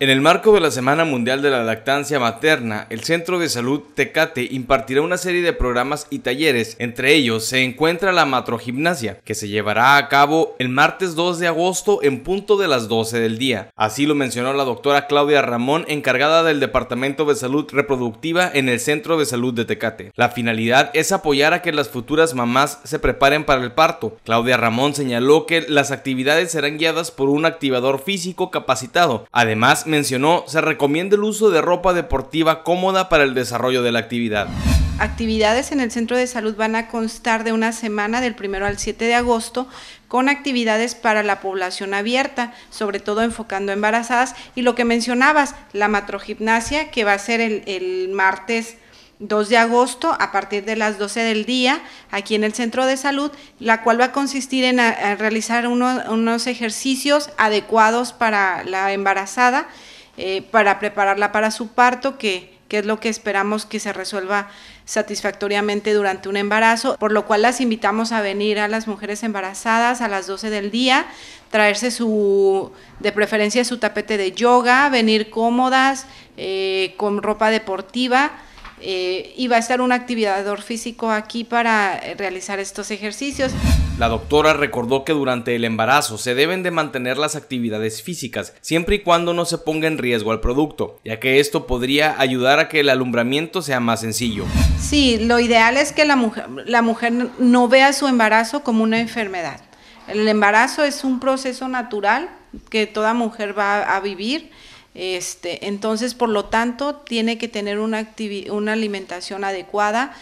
En el marco de la Semana Mundial de la Lactancia Materna, el Centro de Salud Tecate impartirá una serie de programas y talleres. Entre ellos se encuentra la matrogimnasia, que se llevará a cabo el martes 2 de agosto en punto de las 12 del día. Así lo mencionó la doctora Claudia Ramón, encargada del Departamento de Salud Reproductiva en el Centro de Salud de Tecate. La finalidad es apoyar a que las futuras mamás se preparen para el parto. Claudia Ramón señaló que las actividades serán guiadas por un activador físico capacitado. Además, mencionó, se recomienda el uso de ropa deportiva cómoda para el desarrollo de la actividad. Actividades en el centro de salud van a constar de una semana del 1 al 7 de agosto con actividades para la población abierta, sobre todo enfocando embarazadas y lo que mencionabas, la matrogimnasia que va a ser el, el martes 2 de agosto a partir de las 12 del día aquí en el centro de salud, la cual va a consistir en realizar unos ejercicios adecuados para la embarazada, eh, para prepararla para su parto, que, que es lo que esperamos que se resuelva satisfactoriamente durante un embarazo, por lo cual las invitamos a venir a las mujeres embarazadas a las 12 del día, traerse su, de preferencia su tapete de yoga, venir cómodas, eh, con ropa deportiva, y eh, va a estar un activador físico aquí para eh, realizar estos ejercicios. La doctora recordó que durante el embarazo se deben de mantener las actividades físicas siempre y cuando no se ponga en riesgo al producto, ya que esto podría ayudar a que el alumbramiento sea más sencillo. Sí, lo ideal es que la mujer, la mujer no vea su embarazo como una enfermedad. El embarazo es un proceso natural que toda mujer va a vivir este, entonces, por lo tanto, tiene que tener una, una alimentación adecuada,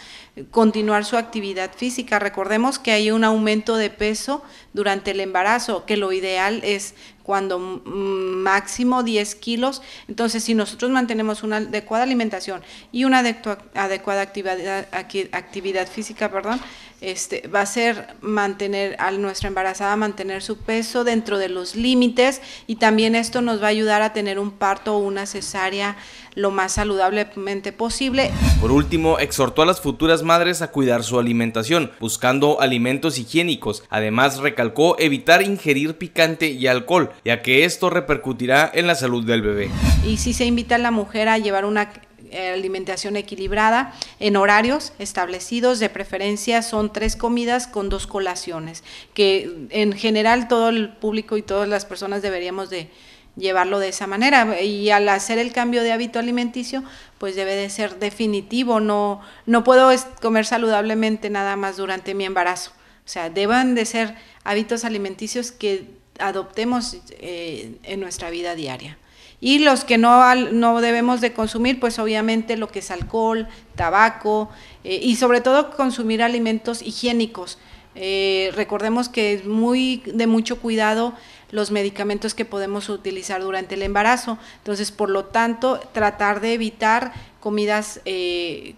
continuar su actividad física. Recordemos que hay un aumento de peso durante el embarazo, que lo ideal es cuando máximo 10 kilos. Entonces, si nosotros mantenemos una adecuada alimentación y una adecuada actividad, actividad física, perdón, este, va a ser mantener a nuestra embarazada, mantener su peso dentro de los límites y también esto nos va a ayudar a tener un parto o una cesárea lo más saludablemente posible. Por último, exhortó a las futuras madres a cuidar su alimentación, buscando alimentos higiénicos. Además, recalcó evitar ingerir picante y alcohol, ya que esto repercutirá en la salud del bebé. Y si se invita a la mujer a llevar una eh, alimentación equilibrada en horarios establecidos, de preferencia son tres comidas con dos colaciones, que en general todo el público y todas las personas deberíamos de llevarlo de esa manera y al hacer el cambio de hábito alimenticio pues debe de ser definitivo, no, no puedo comer saludablemente nada más durante mi embarazo. O sea, deban de ser hábitos alimenticios que adoptemos eh, en nuestra vida diaria. Y los que no, no debemos de consumir, pues obviamente lo que es alcohol, tabaco eh, y sobre todo consumir alimentos higiénicos. Eh, recordemos que es muy de mucho cuidado los medicamentos que podemos utilizar durante el embarazo. Entonces, por lo tanto, tratar de evitar comidas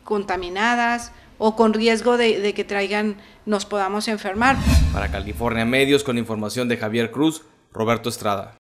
contaminadas, o con riesgo de, que traigan, nos podamos enfermar. Para California Medios, con información de Javier Cruz, Roberto Estrada.